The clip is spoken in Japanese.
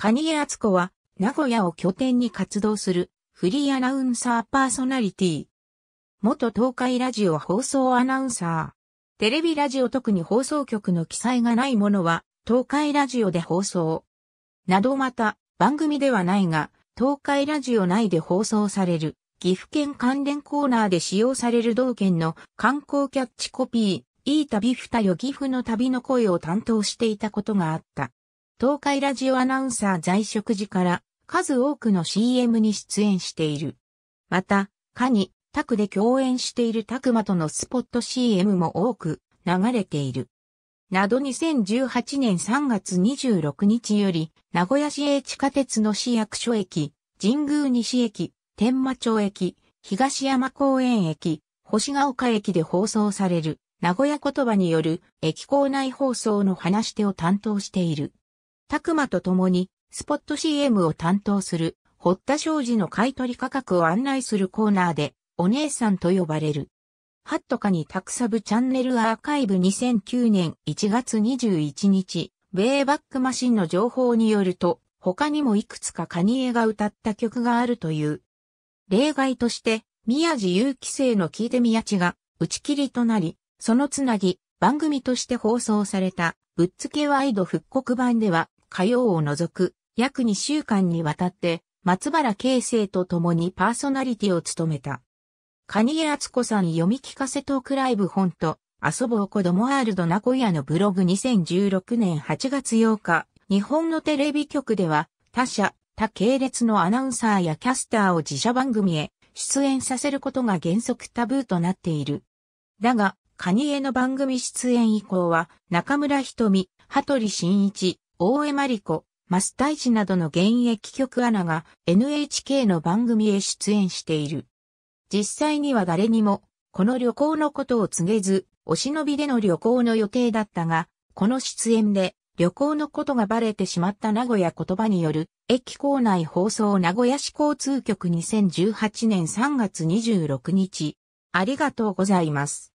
蟹江敦子は、名古屋を拠点に活動する、フリーアナウンサーパーソナリティ。元東海ラジオ放送アナウンサー。テレビラジオ特に放送局の記載がないものは、東海ラジオで放送。などまた、番組ではないが、東海ラジオ内で放送される、岐阜県関連コーナーで使用される同県の観光キャッチコピー、いい旅二よ岐阜の旅の声を担当していたことがあった。東海ラジオアナウンサー在職時から数多くの CM に出演している。また、カニ、タクで共演しているタクマとのスポット CM も多く流れている。など2018年3月26日より、名古屋市営地下鉄の市役所駅、神宮西駅、天満町駅、東山公園駅、星ヶ丘駅で放送される、名古屋言葉による駅構内放送の話し手を担当している。クマと共に、スポット CM を担当する、堀田商事の買取価格を案内するコーナーで、お姉さんと呼ばれる。ハットカにタクサブチャンネルアーカイブ2009年1月21日、ベイバックマシンの情報によると、他にもいくつかカニエが歌った曲があるという。例外として、宮地有希生の聞いてみやちが、打ち切りとなり、そのつなぎ、番組として放送された、ぶっつけワイド復刻版では、火曜を除く約2週間にわたって松原慶生と共にパーソナリティを務めた。カニエアツコさん読み聞かせトークライブ本と遊ぼう子供ワールド名古屋のブログ2016年8月8日、日本のテレビ局では他社、他系列のアナウンサーやキャスターを自社番組へ出演させることが原則タブーとなっている。だが、カニエの番組出演以降は、中村瞳、羽鳥慎一、大江真理子、増イ地などの現役局アナが NHK の番組へ出演している。実際には誰にも、この旅行のことを告げず、お忍びでの旅行の予定だったが、この出演で旅行のことがバレてしまった名古屋言葉による、駅構内放送名古屋市交通局2018年3月26日。ありがとうございます。